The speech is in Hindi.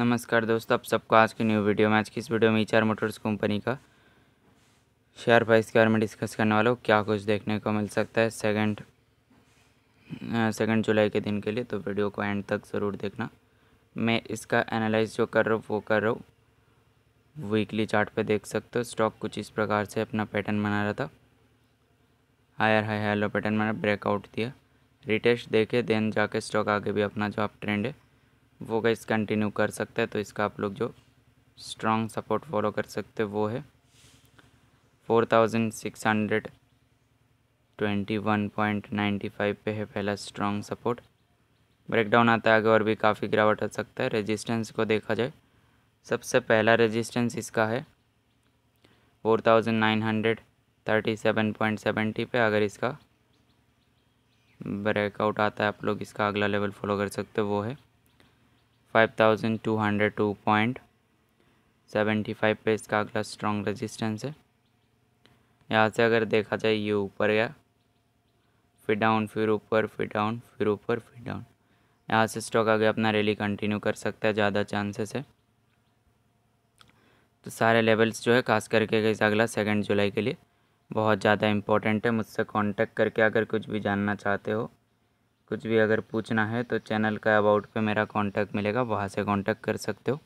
नमस्कार दोस्तों आप सबको आज की न्यू वीडियो में आज की इस वीडियो में ईचार मोटर्स कंपनी का शेयर प्राइस के बारे में डिस्कस करने वाला हूँ क्या कुछ देखने को मिल सकता है सेकंड सेकंड जुलाई के दिन के लिए तो वीडियो को एंड तक ज़रूर देखना मैं इसका एनालाइज जो कर रहा हूँ वो कर रहा हूँ वीकली चार्ट पे देख सकते हो स्टॉक कुछ इस प्रकार से अपना पैटर्न बना रहा था higher high hello low pattern मैंने ब्रेकआउट दिया रिटेस्ट देखे देन जाके स्टॉक आगे भी अपना जो आप ट्रेंड है वो गैस कंटिन्यू कर सकता है तो इसका आप लोग जो स्ट्रांग सपोर्ट फॉलो कर सकते वो है four thousand six hundred twenty one point ninety five पे है पहला स्ट्रांग सपोर्ट ब्रेकडाउन आता है आगे और भी काफ़ी गिरावट आ सकता है रेजिस्टेंस को देखा जाए सबसे पहला रेजिस्टेंस इसका है four thousand nine hundred thirty seven point seventy पे अगर इसका ब्रेकआउट आता है आप लोग इसका अगला लेवल फॉलो कर सकते हो वो है five thousand two hundred two point seventy five पे इसका अगला स्ट्रॉन्ग रेजिस्टेंस है यहाँ से अगर देखा जाए ये ऊपर गया फिर डाउन फिर ऊपर फिर डाउन फिर ऊपर फिर डाउन यहाँ से स्टॉक आगे अपना रैली कंटिन्यू कर सकता है ज़्यादा चांसेस है तो सारे लेवल्स जो है खास करके इस अगला सेकेंड जुलाई के लिए बहुत ज़्यादा इंपॉर्टेंट है मुझसे कांटेक्ट करके अगर कुछ भी जानना चाहते हो कुछ भी अगर पूछना है तो चैनल का अबाउट पे मेरा कांटेक्ट मिलेगा वहाँ से कांटेक्ट कर सकते हो